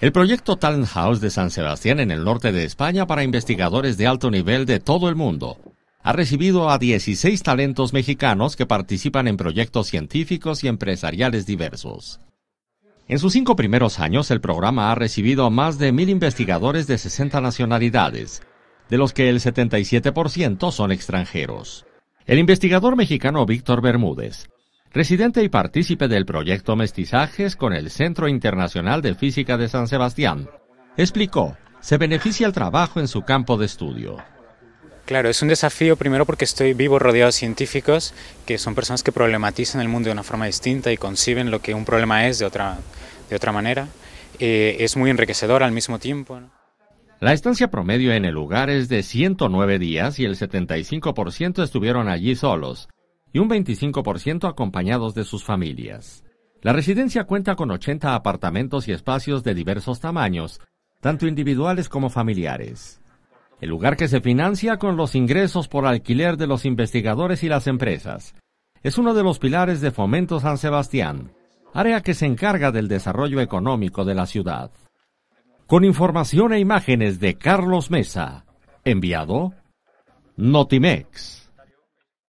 El proyecto Talent House de San Sebastián en el norte de España para investigadores de alto nivel de todo el mundo ha recibido a 16 talentos mexicanos que participan en proyectos científicos y empresariales diversos. En sus cinco primeros años, el programa ha recibido a más de mil investigadores de 60 nacionalidades, de los que el 77% son extranjeros. El investigador mexicano Víctor Bermúdez residente y partícipe del proyecto Mestizajes con el Centro Internacional de Física de San Sebastián. Explicó, se beneficia el trabajo en su campo de estudio. Claro, es un desafío primero porque estoy vivo rodeado de científicos que son personas que problematizan el mundo de una forma distinta y conciben lo que un problema es de otra, de otra manera. Eh, es muy enriquecedor al mismo tiempo. La estancia promedio en el lugar es de 109 días y el 75% estuvieron allí solos, y un 25% acompañados de sus familias. La residencia cuenta con 80 apartamentos y espacios de diversos tamaños, tanto individuales como familiares. El lugar que se financia con los ingresos por alquiler de los investigadores y las empresas. Es uno de los pilares de Fomento San Sebastián, área que se encarga del desarrollo económico de la ciudad. Con información e imágenes de Carlos Mesa, enviado Notimex.